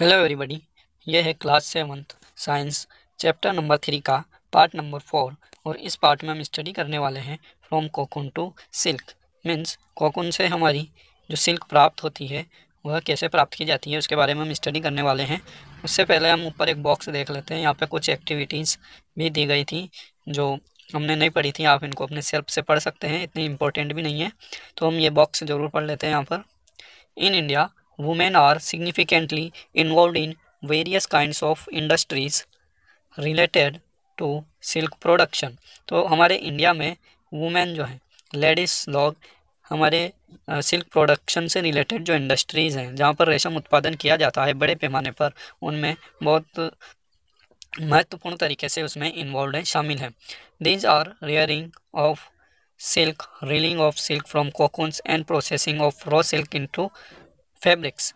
hello everybody यह है class seventh science chapter number three का पार्ट नंबर फोर और इस पार्ट में हम स्टडी करने वाले हैं from cocoon to silk means cocoon से हमारी जो सिल्क प्राप्त होती है वह कैसे प्राप्त की जाती है उसके बारे में हम स्टडी करने वाले हैं उससे पहले हम ऊपर एक बॉक्स देख लेते हैं यहाँ पर कुछ एक्टिविटीज़ भी दी गई थी जो हमने नहीं पढ़ी थी आप इनको अपने सेल्फ से पढ़ सकते हैं इतनी इंपॉर्टेंट भी नहीं है तो हम ये बॉक्स ज़रूर पढ़ लेते हैं यहाँ पर in India women are significantly involved in various kinds of industries related to silk production तो हमारे इंडिया में वुमेन जो हैं लेडीज़ लोग हमारे सिल्क प्रोडक्शन से रिलेटेड जो इंडस्ट्रीज़ हैं जहाँ पर रेशम उत्पादन किया जाता है बड़े पैमाने पर उनमें बहुत महत्वपूर्ण तरीके से उसमें इन्वॉल्व हैं शामिल हैं these are rearing of silk reeling of silk from cocoons and processing of raw silk into fabrics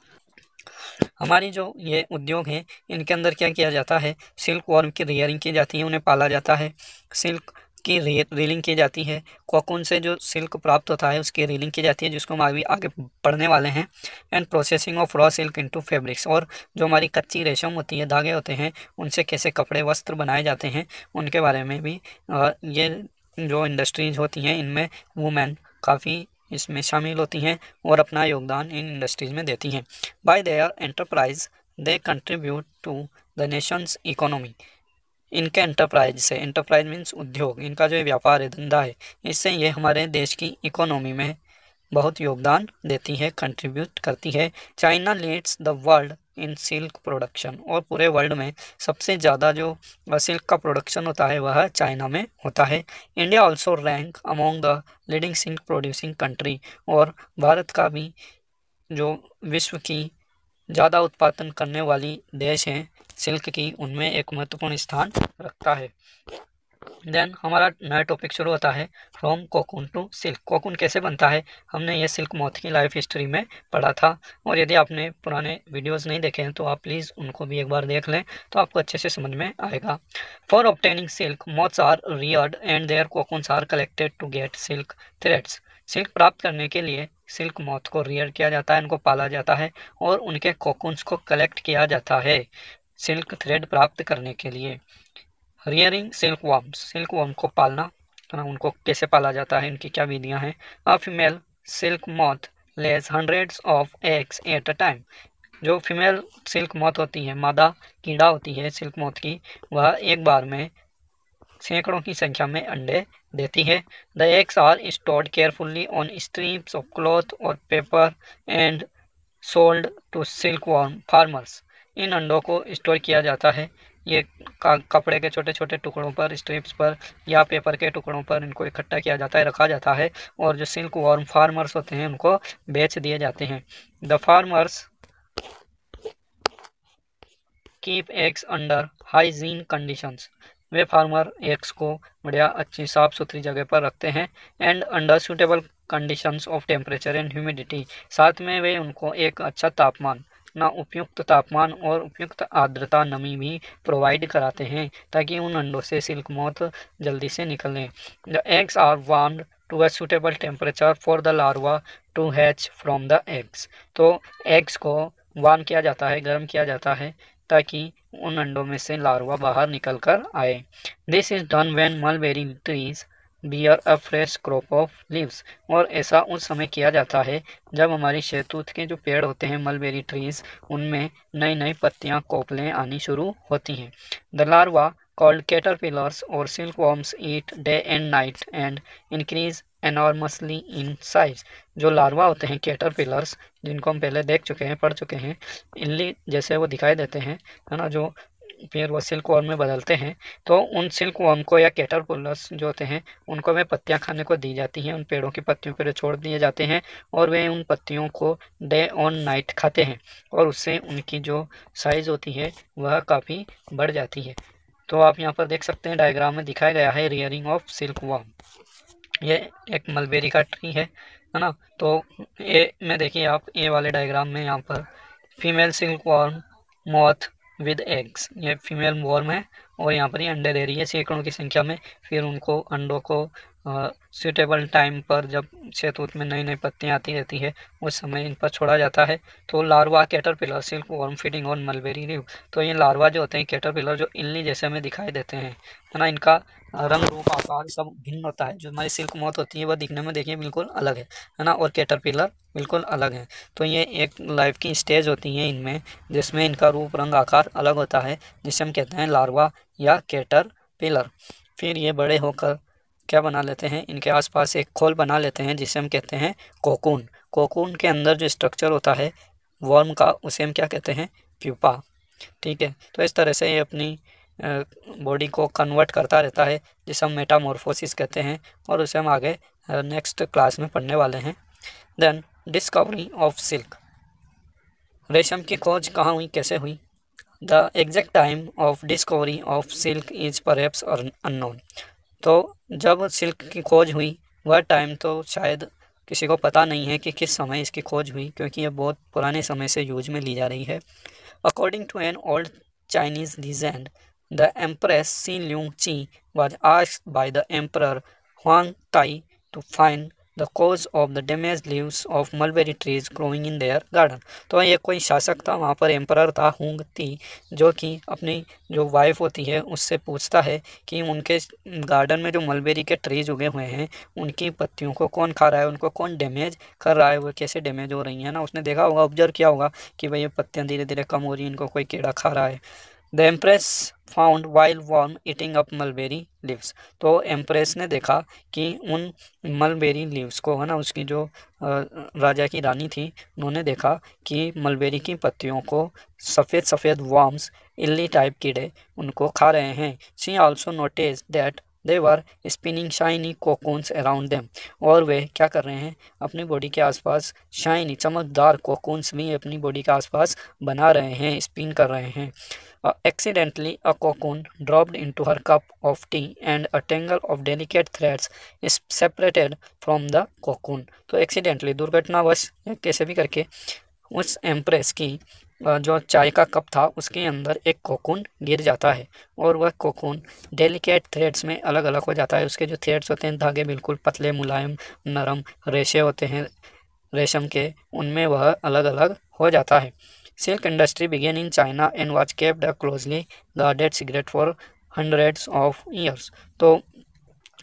हमारी जो ये उद्योग हैं इनके अंदर क्या किया जाता है सिल्क वर्म की रेयरिंग की जाती है उन्हें पाला जाता है सिल्क की रे रीलिंग की जाती है कोकून से जो सिल्क प्राप्त होता है उसकी रीलिंग की जाती है जिसको हम अभी आगे पढ़ने वाले हैं and processing of raw silk into fabrics और जो हमारी कच्ची रेशम होती है धागे होते हैं उनसे कैसे कपड़े वस्त्र बनाए जाते हैं उनके बारे में भी ये जो इंडस्ट्रीज होती हैं इनमें वुमेन काफ़ी इसमें शामिल होती हैं और अपना योगदान इन इंडस्ट्रीज़ में देती हैं by their enterprise they contribute to the nation's economy इनके एंटरप्राइज से एंटरप्राइज मीन्स उद्योग इनका जो व्यापार है धंधा है इससे ये हमारे देश की इकोनॉमी में बहुत योगदान देती है कंट्रीब्यूट करती है China leads the world in silk production और पूरे वर्ल्ड में सबसे ज़्यादा जो सिल्क का प्रोडक्शन होता है वह चाइना में होता है India also rank among the leading silk producing country और भारत का भी जो विश्व की ज़्यादा उत्पादन करने वाली देश हैं सिल्क की उनमें एक महत्वपूर्ण स्थान रखता है देन हमारा नया टॉपिक शुरू होता है from cocoon to silk cocoon कैसे बनता है हमने ये सिल्क मौत की लाइफ हिस्ट्री में पढ़ा था और यदि आपने पुराने वीडियोस नहीं देखे हैं तो आप प्लीज़ उनको भी एक बार देख लें तो आपको अच्छे से समझ में आएगा for obtaining silk moths are reared and their cocoons are collected to get silk threads silk प्राप्त करने के लिए सिल्क मौत को रियर किया जाता है उनको पाला जाता है और उनके कोकून्स को कलेक्ट किया जाता है सिल्क थ्रेड प्राप्त करने के लिए रियरिंग सिल्क सिल्कवॉर्म को पालना तो उनको कैसे पाला जाता है इनकी क्या विधियाँ हैं a female silk moth lays hundreds of eggs at a time जो फीमेल सिल्क मौत होती है मादा कीड़ा होती है सिल्क मौत की वह एक बार में सैकड़ों की संख्या में अंडे देती है the eggs are stored carefully on streams of cloth और paper and sold to silk worm farmers इन अंडों को स्टोर किया जाता है ये कपड़े के छोटे छोटे टुकड़ों पर स्ट्रिप्स पर या पेपर के टुकड़ों पर इनको इकट्ठा किया जाता है रखा जाता है और जो सिल्क वॉर्म फार्मर्स होते हैं उनको बेच दिए जाते हैं the farmers keep eggs under hygiene conditions वे फार्मर एग्स को बढ़िया अच्छी साफ़ सुथरी जगह पर रखते हैं and under suitable conditions of temperature and humidity साथ में वे उनको एक अच्छा तापमान अपना उपयुक्त तापमान और उपयुक्त आर्द्रता नमी भी प्रोवाइड कराते हैं ताकि उन अंडों से सिल्क मौत जल्दी से निकलें the eggs are warm to a suitable temperature for the larva to hatch from the eggs तो एग्स को वार्म किया जाता है गर्म किया जाता है ताकि उन अंडों में से लार्वा बाहर निकल कर आए this is done when mulberry trees bear a fresh crop of leaves और ऐसा उस समय किया जाता है जब हमारी शैतूत के जो पेड़ होते हैं मलबेरी ट्रीज उनमें नई नई पत्तियां कोपलें आनी शुरू होती हैं द लार्वा कॉल्ड पिलर्स और silk worms eat day and night and increase enormously in size जो लार्वा होते हैं कैटर पिलर्स जिनको हम पहले देख चुके हैं पढ़ चुके हैं इनली जैसे वो दिखाई देते हैं है ना जो फिर वो सिल्क वर्म में बदलते हैं तो उन सिल्क वर्म को या कैटरपुलर्स जो होते हैं उनको वे पत्तियाँ खाने को दी जाती हैं उन पेड़ों की पत्तियों पर छोड़ दिए जाते हैं और वे उन पत्तियों को डे और नाइट खाते हैं और उससे उनकी जो साइज़ होती है वह काफ़ी बढ़ जाती है तो आप यहाँ पर देख सकते हैं डायग्राम में दिखाया गया है रियरिंग ऑफ सिल्क वर्म ये एक मलबेरी का ट्री है है ना तो ये में देखिए आप ए वाले डायग्राम में यहाँ पर female silk worm moth with eggs ये फीमेल वॉर्म है और यहाँ पर ये अंडे दे रही है सैकड़ों की संख्या में फिर उनको अंडों को सूटेबल टाइम पर जब शहतूत में नई नई पत्तियाँ आती रहती है उस समय इन पर छोड़ा जाता है तो larva caterpillar silk worm feeding और मलबेरी रिव तो ये लार्वा जो होते हैं कैटर पिलर जो इनली जैसे हमें दिखाई देते हैं है ना इनका रंग रूप आकार सब भिन्न होता है जो हमारी सिल्क मौत होती है वह दिखने में देखिए बिल्कुल अलग है है ना और कैटरपिलर बिल्कुल अलग है तो ये एक लाइफ की स्टेज होती है इनमें जिसमें इनका रूप रंग आकार अलग होता है जिसे हम कहते हैं लार्वा या कैटर पिलर फिर ये बड़े होकर क्या बना लेते हैं इनके आसपास एक खोल बना लेते हैं जिसे हम कहते हैं कोकून कोकून के अंदर जो स्ट्रक्चर होता है वर्म का उसे हम क्या कहते हैं प्यूपा ठीक है तो इस तरह से ये अपनी बॉडी को कन्वर्ट करता रहता है जिसे हम मेटामोरफोसिस कहते हैं और उसे हम आगे नेक्स्ट क्लास में पढ़ने वाले हैं देन डिस्कवरी ऑफ सिल्क रेशम की खोज कहाँ हुई कैसे हुई the exact time of discovery of silk is पर अननोन तो जब सिल्क की खोज हुई वह टाइम तो शायद किसी को पता नहीं है कि किस समय इसकी खोज हुई क्योंकि ये बहुत पुराने समय से यूज में ली जा रही है according to an old Chinese legend The Empress Xin Liu Qi was asked by the Emperor Huang Tai to find the cause of the damage leaves of mulberry trees growing in their garden तो ये कोई शासक था वहाँ पर emperor था हुंग ती जो कि अपनी जो वाइफ होती है उससे पूछता है कि उनके गार्डन में जो मलबेरी के ट्रीज उगे हुए हैं उनकी पत्तियों को कौन खा रहा है उनको कौन डैमेज कर रहा है वो कैसे डैमेज हो रही हैं ना उसने देखा होगा ऑब्जर्व किया होगा कि भाई ये पत्तियाँ धीरे धीरे कम हो रही हैं इनको कोई कीड़ा खा रहा है the empress found while worm eating up mulberry leaves तो एम्प्रेस ने देखा कि उन मलबेरी लीव्स को है ना उसकी जो राजा की रानी थी उन्होंने देखा कि मलबेरी की पत्तियों को सफ़ेद सफ़ेद वॉर्म्स इल्ली टाइप कीड़े उनको खा रहे हैं she also notice that they were spinning shiny cocoons around them और वे क्या कर रहे हैं अपनी बॉडी के आसपास शाइनी चमकदार कोकोन्स भी अपनी बॉडी के आसपास बना रहे हैं स्पिन कर रहे हैं accidentally a cocoon dropped into her cup of tea and a tangle of delicate threads is separated from the cocoon तो एक्सीडेंटली दुर्घटनावश कैसे भी करके उस एम्प्रेस की जो चाय का कप था उसके अंदर एक कोकून गिर जाता है और वह कोकून डेलिकेट थ्रेड्स में अलग अलग हो जाता है उसके जो थ्रेड्स होते हैं धागे बिल्कुल पतले मुलायम नरम रेशे होते हैं रेशम के उनमें वह अलग अलग हो जाता है silk industry began in China and was kept a closely guarded secret for hundreds of years तो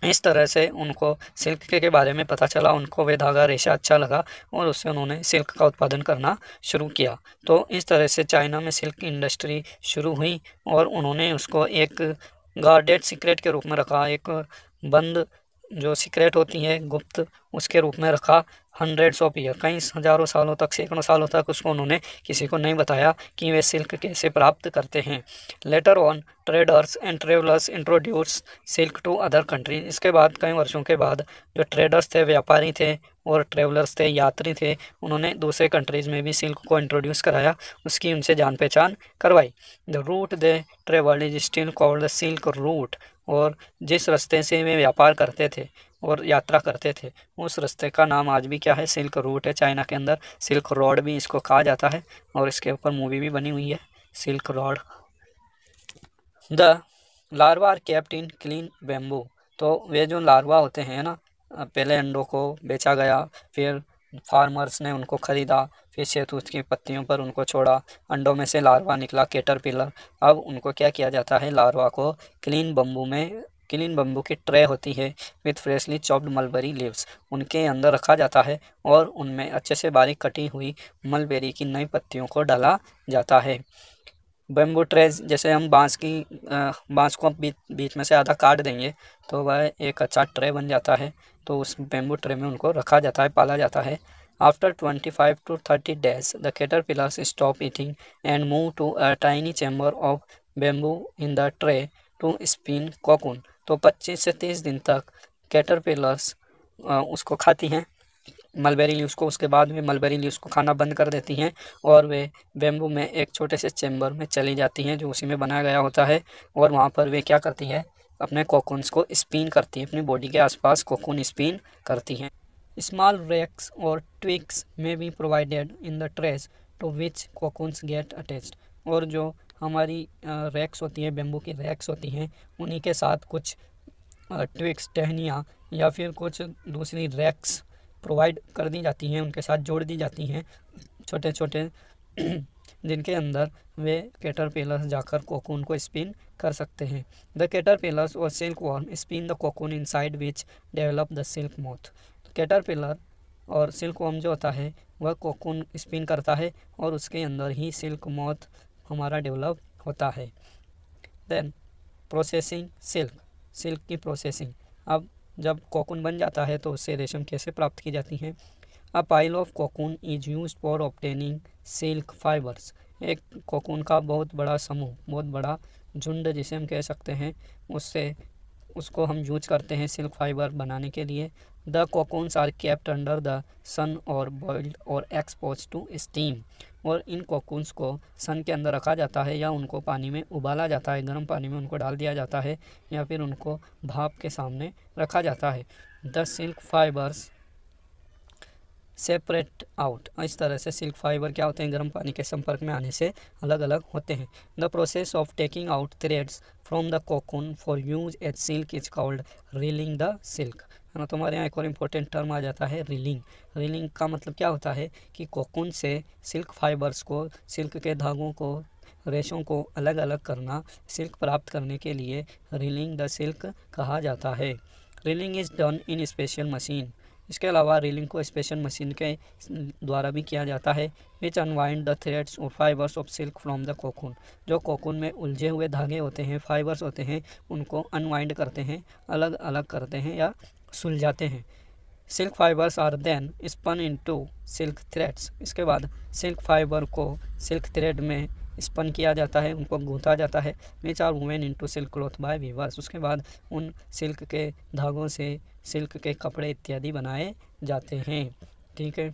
इस तरह से उनको सिल्क के बारे में पता चला उनको वे धागा रेशा अच्छा लगा और उससे उन्होंने सिल्क का उत्पादन करना शुरू किया तो इस तरह से चाइना में सिल्क इंडस्ट्री शुरू हुई और उन्होंने उसको एक गार्डेड सीक्रेट के रूप में रखा एक बंद जो सीक्रेट होती है गुप्त उसके रूप में रखा हंड्रेड्स ऑफ ईयर कई हज़ारों सालों तक सैकड़ों सालों तक उसको उन्होंने किसी को नहीं बताया कि वे सिल्क कैसे प्राप्त करते हैं later on traders and travellers introduce silk to other country इसके बाद कई वर्षों के बाद जो ट्रेडर्स थे व्यापारी थे और ट्रेवलर्स थे यात्री थे उन्होंने दूसरे कंट्रीज़ में भी सिल्क को इंट्रोड्यूस कराया उसकी उनसे जान पहचान करवाई the route they travel is still called the silk route और जिस रास्ते से वे व्यापार करते थे और यात्रा करते थे उस रास्ते का नाम आज भी क्या है सिल्क रूट है चाइना के अंदर सिल्क रोड भी इसको कहा जाता है और इसके ऊपर मूवी भी बनी हुई है silk road the larva are kept in clean bamboo तो वे जो लारवा होते हैं ना पहले अंडों को बेचा गया फिर फार्मर्स ने उनको ख़रीदा फिर शहतूत की पत्तियों पर उनको छोड़ा अंडों में से लारवा निकला केटर पिलर अब उनको क्या किया जाता है लारवा को क्लीन बम्बू में क्लीन बम्बू की ट्रे होती है with freshly chopped mulberry leaves उनके अंदर रखा जाता है और उनमें अच्छे से बारीक कटी हुई मलबेरी की नई पत्तियों को डाला जाता है बम्बू ट्रे जैसे हम बांस की बांस को बीच बीच में से आधा काट देंगे तो वह एक अच्छा ट्रे बन जाता है तो उस बेम्बू ट्रे में उनको रखा जाता है पाला जाता है after twenty five to thirty days the cater caterpillars stop eating and move to a tiny chamber of bamboo in the tray to spin cocoon तो पच्चीस से तीस दिन तक कैटरपिलर्स उसको खाती हैं मलबेरी लीव्स को उसके बाद में मलबेरी लीव्स को खाना बंद कर देती हैं और वे बेम्बू में एक छोटे से चैम्बर में चली जाती हैं जो उसी में बनाया गया होता है और वहाँ पर वे क्या करती है अपने कोकोन्स को स्पिन करती हैं अपनी बॉडी के आसपास कोकून स्पिन करती हैं स्मॉल रेक्स और ट्विक्स में be provided in the trays to which cocoons get attach और जो हमारी रैक्स होती हैं बेम्बू की रैक्स होती हैं उन्हीं के साथ कुछ ट्विक्स टहनियाँ या फिर कुछ दूसरी रैक्स प्रोवाइड कर दी जाती हैं उनके साथ जोड़ दी जाती हैं छोटे छोटे जिनके अंदर वे केटर पेलर्स जाकर कोकून को स्पिन कर सकते हैं द केटर पेलर्स और silkworm spin the cocoon inside which develop the silk moth caterpillar और सिल्क वॉर्म जो होता है वह कोकून स्पिन करता है और उसके अंदर ही सिल्क मोथ हमारा डेवलप होता है देन प्रोसेसिंग सिल्क सिल्क की प्रोसेसिंग अब जब कोकून बन जाता है तो उससे रेशम कैसे प्राप्त की जाती है a pile of cocoon is use for obtaining silk fibres एक कोकून का बहुत बड़ा समूह बहुत बड़ा झुंड जिसे हम कह सकते हैं उससे उसको हम यूज करते हैं सिल्क फाइबर बनाने के लिए the cocoons are kept under the sun और बॉइल्ड और एक्सपोज टू स्टीम और इन कोकून्स को सन के अंदर रखा जाता है या उनको पानी में उबाला जाता है गर्म पानी में उनको डाल दिया जाता है या फिर उनको भाप के सामने रखा जाता है the silk fibres separate out इस तरह से सिल्क फाइबर क्या होते हैं गर्म पानी के संपर्क में आने से अलग अलग होते हैं the process of taking out threads from the cocoon for use at silk is called reeling the silk है ना तो हमारे यहाँ एक और इम्पोर्टेंट टर्म आ जाता है रिलिंग रिलिंग का मतलब क्या होता है कि कोकुन से सिल्क फाइबर्स को सिल्क के धागों को रेशों को अलग अलग करना सिल्क प्राप्त करने के लिए रिलिंग द सिल्क कहा जाता है reeling is done in special machine इसके अलावा रिलिंग को स्पेशल मशीन के द्वारा भी किया जाता है विच अनवाइंड द थ्रेड्स और fibres of silk from the cocoon जो कोकुन में उलझे हुए धागे होते हैं फाइबर्स होते हैं उनको अनवाइंड करते हैं अलग अलग करते हैं या सुलझाते हैं silk fibres are then spun to silk threads इसके बाद सिल्क फाइबर को सिल्क थ्रेड में स्पन किया जाता है उनको गूंथा जाता है which are woven into silk cloth by weavers उसके बाद उन सिल्क के धागों से सिल्क के कपड़े इत्यादि बनाए जाते हैं ठीक है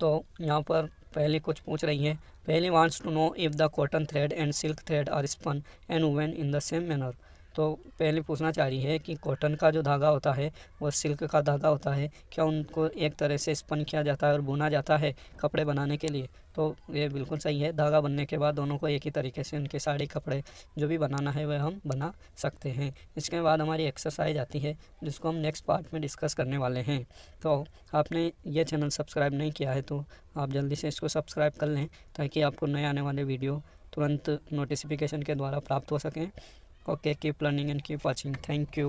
तो यहाँ पर पहले कुछ पूछ रही हैं पहले wants to know if the cotton thread and silk thread are spun and woven in the same manner तो पहले पूछना चाह रही है कि कॉटन का जो धागा होता है वह सिल्क का धागा होता है क्या उनको एक तरह से स्पन किया जाता है और बुना जाता है कपड़े बनाने के लिए तो ये बिल्कुल सही है धागा बनने के बाद दोनों को एक ही तरीके से उनके साड़ी कपड़े जो भी बनाना है वह हम बना सकते हैं इसके बाद हमारी एक्सरसाइज आती है जिसको हम नेक्स्ट पार्ट में डिस्कस करने वाले हैं तो आपने ये चैनल सब्सक्राइब नहीं किया है तो आप जल्दी से इसको सब्सक्राइब कर लें ताकि आपको नए आने वाले वीडियो तुरंत नोटिफिकेशन के द्वारा प्राप्त हो सकें okay keep learning and keep watching thank you